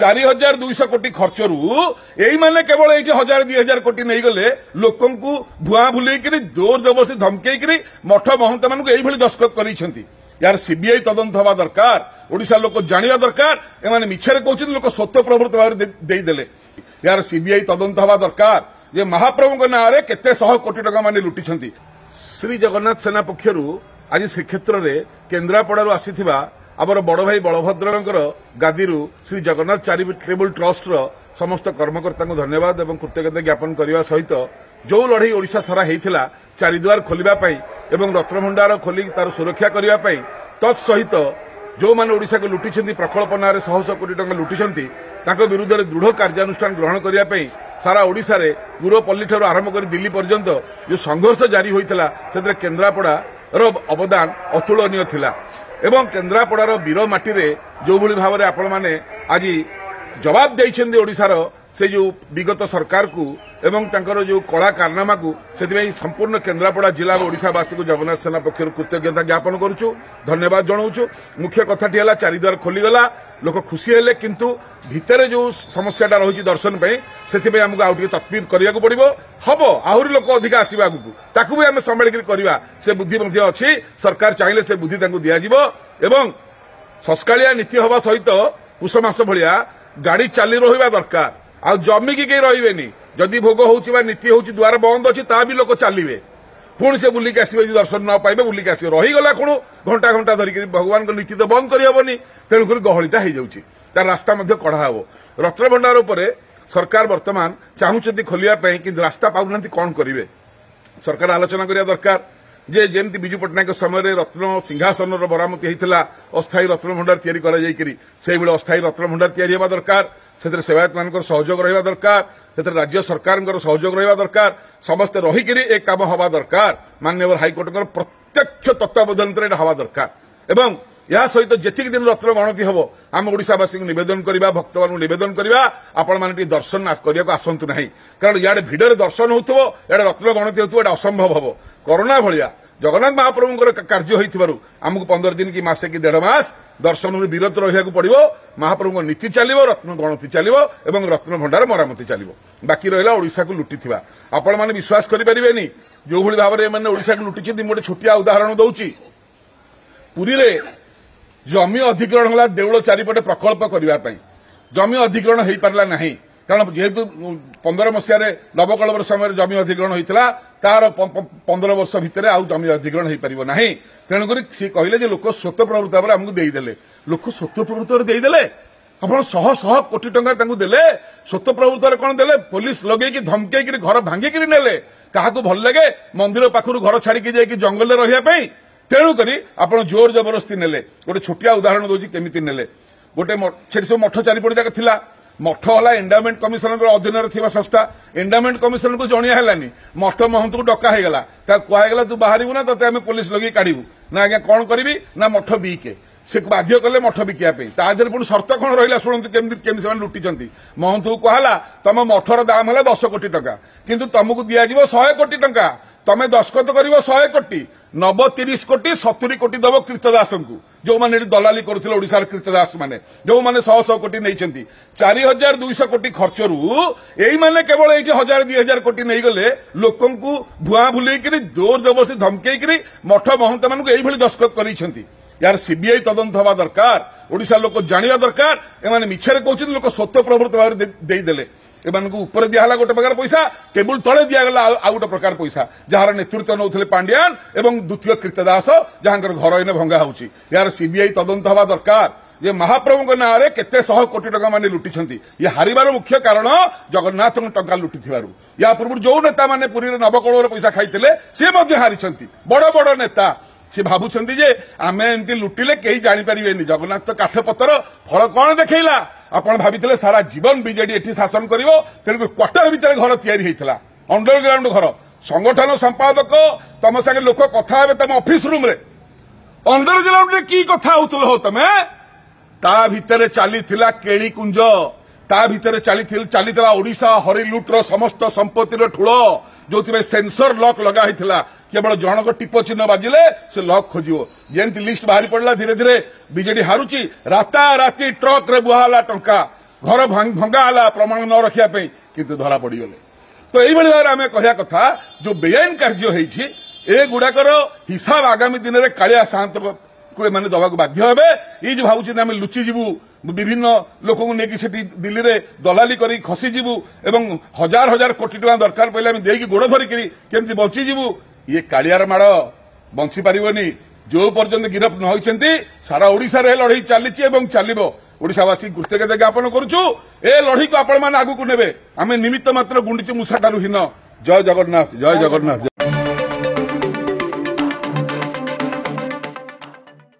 চারি হাজার দুইশ কোটি খরচরু এইমানে কেবল এইটি হাজার দুই হাজার কোটি নেইগলে লোকঙ্কু ভুয়া ভুলেইকি জোর জবরদস্তি ধমকেইকি মঠ মহন্ত মানুষ এইভাবে দস্কত করেছেন ইয়ার সিবিআই তদন্ত হওয়া দরকার ওড়িশার লোক জাঁয়া দরকার এমানে মিছরে কৌছেন লোক সত্য প্রবৃত্ত ভাবে দেইদেলে ইয়ার সিবিআই তদন্ত হওয়া দরকার যে মহাপ্রভুঙ্ নাঁরে কেতে শহ কোটি টাকা মানে লুটিছেন শ্রী জগন্নাথ সেনা পক্ষর আজ শ্রীক্ষেত্রে কেন্দ্রাপড়ার আসিথিবা ଆମର ବଡ଼ ଭାଇ ବଳଭଦ୍ରଙ୍କର ଗାଦିରୁ ଶ୍ରୀ ଜଗନ୍ନାଥ ଚାରିଟେବୁଲ ଟ୍ରଷ୍ଟର ସମସ୍ତ କର୍ମକର୍ତ୍ତାଙ୍କୁ ଧନ୍ୟବାଦ ଏବଂ କୃତଜ୍ଞତା ଜ୍ଞାପନ କରିବା ସହିତ ଯେଉଁ ଲଢ଼େଇ ଓଡ଼ିଶା ସାରା ହୋଇଥିଲା ଚାରିଦ୍ୱାର ଖୋଲିବା ପାଇଁ ଏବଂ ରତ୍ନଭଣ୍ଡାର ଖୋଲି ତା'ର ସୁରକ୍ଷା କରିବା ପାଇଁ ତତ୍ସହିତ ଯେଉଁମାନେ ଓଡ଼ିଶାକୁ ଲୁଟିଛନ୍ତି ପ୍ରକଳ୍ପ ନାଁରେ ଶହ ଶହ କୋଟି ଟଙ୍କା ଲୁଟିଛନ୍ତି ତାଙ୍କ ବିରୁଦ୍ଧରେ ଦୃଢ଼ କାର୍ଯ୍ୟାନୁଷ୍ଠାନ ଗ୍ରହଣ କରିବା ପାଇଁ ସାରା ଓଡ଼ିଶାରେ ପୂରପଲ୍ଲୀଠାରୁ ଆରମ୍ଭ କରି ଦିଲ୍ଲୀ ପର୍ଯ୍ୟନ୍ତ ଯେଉଁ ସଂଘର୍ଷ ଜାରି ହୋଇଥିଲା ସେଥିରେ କେନ୍ଦ୍ରାପଡ଼ାର ଅବଦାନ ଅତୁଳନୀୟ ଥିଲା এবং କେନ୍ଦ୍ରାପଡ଼ାର ବୀର ମାଟିରେ ଯେଉଁଭଳି ଭାବରେ ଆପଣମାନେ ଆଜି ଜବାବ ଦେଇଛନ୍ତି ଓଡ଼ିଶାର ସେ ଯେଉଁ ବିଗତ ସରକାରକୁ এবং ତାଙ୍କର ଯେଉଁ କଳା କାରନାମାକୁ ସେଥିପାଇଁ ସମ୍ପୂର୍ଣ୍ଣ କେନ୍ଦ୍ରାପଡ଼ା ଜିଲ୍ଲା ଓ ଓଡ଼ିଶାବାସୀକୁ ଜଗନ୍ନାଥ ସେନା ପକ୍ଷରୁ କୃତଜ୍ଞତା ଜ୍ଞାପନ କରୁଛୁ ଧନ୍ୟବାଦ ଜଣାଉଛୁ ମୁଖ୍ୟ କଥାଟି ହେଲା ଚାରିଦ୍ୱାର ଖୋଲିଗଲା ଲୋକ ଖୁସି ହେଲେ କିନ୍ତୁ ଭିତରେ ଯେଉଁ ସମସ୍ୟାଟା ରହିଛି ଦର୍ଶନ ପାଇଁ ସେଥିପାଇଁ ଆମକୁ ଆଉ ଟିକେ ତତ୍ପୀର କରିବାକୁ ପଡ଼ିବ ହେବ ଆହୁରି ଲୋକ ଅଧିକା ଆସିବା ଆଗକୁ ତାକୁ ବି ଆମେ ସମ୍ଭାଳିକରି କରିବା ସେ ବୁଦ୍ଧି ମଧ୍ୟ ଅଛି ସରକାର ଚାହିଁଲେ ସେ ବୁଦ୍ଧି ତାଙ୍କୁ ଦିଆଯିବ ଏବଂ ସସ୍କାଳିଆ ନୀତି ହେବା ସହିତ କୁଶମାସ ଭଳିଆ ଗାଡ଼ି ଚାଲି ରହିବା ଦରକାର ଆଉ ଜମିକି କେହି ରହିବେନି ଯଦି ଭୋଗ ହେଉଛି ବା ନୀତି ହେଉଛି ଦ୍ୱାର ବନ୍ଦ ଅଛି ତା ବି ଲୋକ ଚାଲିବେ ପୁଣି ସେ ବୁଲିକି ଆସିବେ ଯଦି ଦର୍ଶନ ନ ପାଇବେ ବୁଲିକି ଆସିବେ ରହିଗଲା କ'ଣ ଘଣ୍ଟା ଘଣ୍ଟା ଧରିକି ଭଗବାନଙ୍କ ନୀତି ତ ବନ୍ଦ କରିହେବନି ତେଣୁକରି ଗହଳିଟା ହେଇଯାଉଛି ତାର ରାସ୍ତା ମଧ୍ୟ କଢ଼ା ହେବ ରତ୍ନଭଣ୍ଡାର ଉପରେ ସରକାର ବର୍ତ୍ତମାନ ଚାହୁଁଛନ୍ତି ଖୋଲିବା ପାଇଁ କିନ୍ତୁ ରାସ୍ତା ପାଉନାହାନ୍ତି କ'ଣ କରିବେ ସରକାର ଆଲୋଚନା କରିବା ଦରକାର ଯେ ଯେମିତି ବିଜୁ ପଟ୍ଟନାୟକ ସମୟରେ ରତ୍ନ ସିଂହାସନର ବରାମତି ହେଇଥିଲା ଅସ୍ଥାୟୀ ରତ୍ନଭଣ୍ଡାର ତିଆରି କରାଯାଇକରି ସେହିଭଳି ଅସ୍ଥାୟୀ ରତ୍ନଭଣ୍ଡାର ତିଆରି ହେବା ଦରକାର ସେଥିରେ ସେବାୟତମାନଙ୍କର ସହଯୋଗ ରହିବା ଦରକାର ସେଥିରେ ରାଜ୍ୟ ସରକାରଙ୍କର ସହଯୋଗ ରହିବା ଦରକାର ସମସ୍ତେ ରହିକରି ଏ କାମ ହେବା ଦରକାର ମାନ୍ୟବର ହାଇକୋର୍ଟଙ୍କର ପ୍ରତ୍ୟକ୍ଷ ତତ୍ତ୍ୱାବଧାନରେ ଏଇଟା ହେବା ଦରକାର ଏବଂ ଏହା ସହିତ ଯେତିକି ଦିନ ରତ୍ନ ଗଣତି ହେବ ଆମେ ଓଡ଼ିଶାବାସୀଙ୍କୁ ନିବେଦନ କରିବା ଭକ୍ତମାନଙ୍କୁ ନିବେଦନ କରିବା ଆପଣମାନେ ଟିକେ ଦର୍ଶନ କରିବାକୁ ଆସନ୍ତୁ ନାହିଁ କାରଣ ଇଆଡ଼େ ଭିଡ଼ରେ ଦର୍ଶନ ହେଉଥିବ ଇଆଡ଼େ ରତ୍ନ ଗଣତି ହେଉଥିବ ଏଇଟା ଅସମ୍ଭବ ହେବ କରୋନା ଭଳିଆ ଜଗନ୍ନାଥ ମହାପ୍ରଭୁଙ୍କର କାର୍ଯ୍ୟ ହୋଇଥିବାରୁ ଆମକୁ ପନ୍ଦର ଦିନ କି ମାସେ କି ଦେଢ଼ ମାସ ଦର୍ଶନରୁ ବିରତ ରହିବାକୁ ପଡ଼ିବ ମହାପ୍ରଭୁଙ୍କ ନୀତି ଚାଲିବ ରତ୍ନ ଗଣତି ଚାଲିବ ଏବଂ ରତ୍ନ ଭଣ୍ଡାର ମରାମତି ଚାଲିବ ବାକି ରହିଲା ଓଡ଼ିଶାକୁ ଲୁଟିଥିବା ଆପଣମାନେ ବିଶ୍ୱାସ କରିପାରିବେନି ଯେଉଁଭଳି ଭାବରେ ଏମାନେ ଓଡ଼ିଶାକୁ ଲୁଟିଛନ୍ତି ମୁଁ ଗୋଟେ ଛୋଟିଆ ଉଦାହରଣ ଦେଉଛି ପୁରୀରେ ଜମି ଅଧିଗ୍ରହଣ ହେଲା ଦେଉଳ ଚାରିପଟେ ପ୍ରକଳ୍ପ କରିବା ପାଇଁ ଜମି ଅଧିଗ୍ରହଣ ହୋଇପାରିଲା ନାହିଁ କାରଣ ଯେହେତୁ ପନ୍ଦର ମସିହାରେ ନବକଳବର ସମୟରେ ଜମି ଅଧିଗ୍ରହଣ ହୋଇଥିଲା ତାର ପନ୍ଦର ବର୍ଷ ଭିତରେ ଆଉ ଜମି ଅଧିଗ୍ରହଣ ହେଇପାରିବ ନାହିଁ ତେଣୁକରି ସେ କହିଲେ ଯେ ଲୋକ ସ୍ୱତଃପ୍ରବୃତ୍ତ ଭାବରେ ଆମକୁ ଦେଇଦେଲେ ଲୋକ ସ୍ୱତଃପ୍ରବୃତ୍ତ ଭାବରେ ଦେଇଦେଲେ ଆପଣ ଶହ ଶହ କୋଟି ଟଙ୍କା ତାଙ୍କୁ ଦେଲେ ସ୍ୱତଃପ୍ରବୃତ୍ତରେ କ'ଣ ଦେଲେ ପୋଲିସ ଲଗେଇକି ଧମକେଇକିରି ଘର ଭାଙ୍ଗିକିରି ନେଲେ କାହାକୁ ଭଲ ଲାଗେ ମନ୍ଦିର ପାଖରୁ ଘର ଛାଡ଼ିକି ଯାଇକି ଜଙ୍ଗଲରେ ରହିବା ପାଇଁ ତେଣୁକରି ଆପଣ ଜୋର ଜବରଦସ୍ତି ନେଲେ ଗୋଟେ ଛୋଟିଆ ଉଦାହରଣ ଦେଉଛି କେମିତି ନେଲେ ଗୋଟେ ସେଠି ସବୁ ମଠ ଚାରିପଟ ଯାକ ଥିଲା ମଠ ହେଲା ଏଣ୍ଡାମେଣ୍ଟ କମିଶନଙ୍କ ଅଧୀନରେ ଥିବା ସଂସ୍ଥା ଏଣ୍ଡାମେଣ୍ଟ କମିଶନଙ୍କୁ ଜଣିଆ ହେଲାନି ମଠ ମହନ୍ତକୁ ଡକା ହେଇଗଲା ତାକୁ କୁହାହେଇଗଲା ତୁ ବାହାରିବୁ ନା ତତେ ଆମେ ପୋଲିସ ଲଗେଇ କାଢିବୁ ନା ଆଜ୍ଞା କ'ଣ କରିବି ନା ମଠ ବିକେ ସେ ବାଧ୍ୟ କଲେ ମଠ ବିକିବା ପାଇଁ ତା ଦେହରେ ପୁଣି ସର୍ତ୍ତ କ'ଣ ରହିଲା ଶୁଣନ୍ତୁ କେମିତି କେମିତି ସେମାନେ ଲୁଟିଛନ୍ତି ମହନ୍ତକୁ କୁହାହେଲା ତମ ମଠର ଦାମ ହେଲା ଦଶ କୋଟି ଟଙ୍କା କିନ୍ତୁ ତମକୁ ଦିଆଯିବ ଶହେ କୋଟି ଟଙ୍କା ତମେ ଦସ୍ତଖତ କରିବ ଶହେ କୋଟି ନବ ତିରିଶ କୋଟି ସତୁରି କୋଟି ଦେବ କୀର୍ତ୍ତଦାସଙ୍କୁ ଯେଉଁମାନେ ଏଠି ଦଲାଲି କରୁଥିଲେ ଓଡ଼ିଶାର କୀର୍ତ୍ତଦାସ ମାନେ ଯେଉଁମାନେ ଶହ ଶହ କୋଟି ନେଇଛନ୍ତି ଚାରି ହଜାର ଦୁଇଶହ କୋଟି ଖର୍ଚ୍ଚରୁ ଏଇମାନେ କେବଳ ଏଇଠି ହଜାର ଦୁଇ ହଜାର କୋଟି ନେଇଗଲେ ଲୋକଙ୍କୁ ଭୁଆଁ ଭୁଲେଇକିରି ଜୋର ଜବରଦସ୍ତି ଧମକେଇକିରି ମଠ ମହନ୍ତମାନଙ୍କୁ ଏଇଭଳି ଦସ୍ତଖତ କରିଛନ୍ତି यार सीबीआई तदंत हवा दरकार ओडा लोक जाना दरकार एम मिछर कहते लोक स्वत प्रवृत्त भाव देदेले এমানকু উপরে দিয়াহলা গোটে প্রকার পয়সা টেবুল তলে দিয়াগলা আউ গোটে প্রকার পয়সা যাহার নেতৃত্ব নৌলে পাণ্ডিয়ান এবং দ্বিতীয় কীর্তদাস যাহাঙ্কর ঘর এনে ভঙ্গা হচ্ছে ইয়ার সিবিআই তদন্ত হওয়া দরকার যে মহাপ্রভুঙ্ নাঁরে কেতে শহ কোটি টঙ্কা মানে লুটিছন্তি ইয়ে হারিবার মুখ্য কারণ জগন্নাথঙ্ টঙ্কা লুটিথিবারু ইয়া পূর্ব যৌ নেতা মানে পুরীর নবকোণর পয়সা খাইলে সে মধ্যে হারিছন্তি বড় বড় নেতা সে ভাবুছন্তি যে আমি এমতি লুটিলে কেই জানিপারিবেনি জগন্নাথ কাঠপতর ফল কଣ দেখেইলা ଆପଣ ଭାବିଥିଲେ ସାରା ଜୀବନ ବିଜେଡି ଏଠି ଶାସନ କରିବ ତେଣୁକରି କ୍ୱାର୍ଟର ଭିତରେ ଘର ତିଆରି ହେଇଥିଲା ଅଣ୍ଡରଗ୍ରାଉଣ୍ଡ ଘର ସଂଗଠନ ସମ୍ପାଦକ ତମ ସାଙ୍ଗେ ଲୋକ କଥା ହେବେ ତମ ଅଫିସ ରୁମ୍ରେ ଅଣ୍ଡରଗ୍ରାଉଣ୍ଡରେ କି କଥା ହଉଥିଲ ହଉ ତମେ ତା ଭିତରେ ଚାଲିଥିଲା କେଳିକୁଞ୍ଜ ତା ଭିତରେ ଚାଲିଥିଲା ଓଡ଼ିଶା ହରିଲୁଟ୍ର ସମସ୍ତ ସମ୍ପତ୍ତିର ଠୁଳ ଯେଉଁଥିପାଇଁ ସେନ୍ସର ଲକ୍ ଲଗା ହୋଇଥିଲା କେବଳ ଜଣଙ୍କ ଟିପ ଚିହ୍ନ ବାଜିଲେ ସେ ଲକ୍ ଖୋଜିବ ଯେମିତି ଲିଷ୍ଟ ବାହାରି ପଡ଼ିଲା ଧୀରେ ଧୀରେ ବିଜେଡି ହାରୁଛି ରାତାରାତି ଟ୍ରକ୍ରେ ବୁହା ହେଲା ଟଙ୍କା ଘର ଭଙ୍ଗା ହେଲା ପ୍ରମାଣ ନ ରଖିବା ପାଇଁ କିନ୍ତୁ ଧରା ପଡ଼ିଗଲେ ତ ଏଇଭଳି ଭାବରେ ଆମେ କହିବା କଥା ଯେଉଁ ବେଆଇନ କାର୍ଯ୍ୟ ହୋଇଛି ଏଗୁଡ଼ାକର ହିସାବ ଆଗାମୀ ଦିନରେ କାଳିଆ ସାହାନ୍ତକୁ ଏମାନେ ଦେବାକୁ ବାଧ୍ୟ ହେବେ ଏଇ ଯେଉଁ ଭାବୁଛନ୍ତି ଆମେ ଲୁଚିଯିବୁ বিভিন্ন ଲୋକଙ୍କୁ ନେଇକି ସେଠି ଦିଲ୍ଲୀରେ ଦଲାଲି କରି ଖସିଯିବୁ ଏବଂ ହଜାର ହଜାର କୋଟି ଟଙ୍କା ଦରକାର ପଡ଼ିଲେ ଆମେ ଦେଇକି ଗୋଡ଼ ଧରିକିରି କେମିତି ବଞ୍ଚିଯିବୁ ଇଏ କାଳିଆର ମାଡ଼ ବଞ୍ଚି ପାରିବନି ଯେଉଁ ପର୍ଯ୍ୟନ୍ତ ଗିରଫ ନ ହୋଇଛନ୍ତି ସାରା ଓଡ଼ିଶାରେ ଲଢ଼େଇ ଚାଲିଛି ଏବଂ ଚାଲିବ ଓଡ଼ିଶାବାସୀ କୃତଜ୍ଞତା ଜ୍ଞାପନ କରୁଛୁ ଏ ଲଢ଼େଇକୁ ଆପଣମାନେ ଆଗକୁ ନେବେ ଆମେ ନିମିତ୍ତ ମାତ୍ର ଗୁଣ୍ଡିଚି ମୂଷାଠାରୁ ହୀନ ଜୟ ଜଗନ୍ନାଥ ଜୟ ଜଗନ୍ନାଥ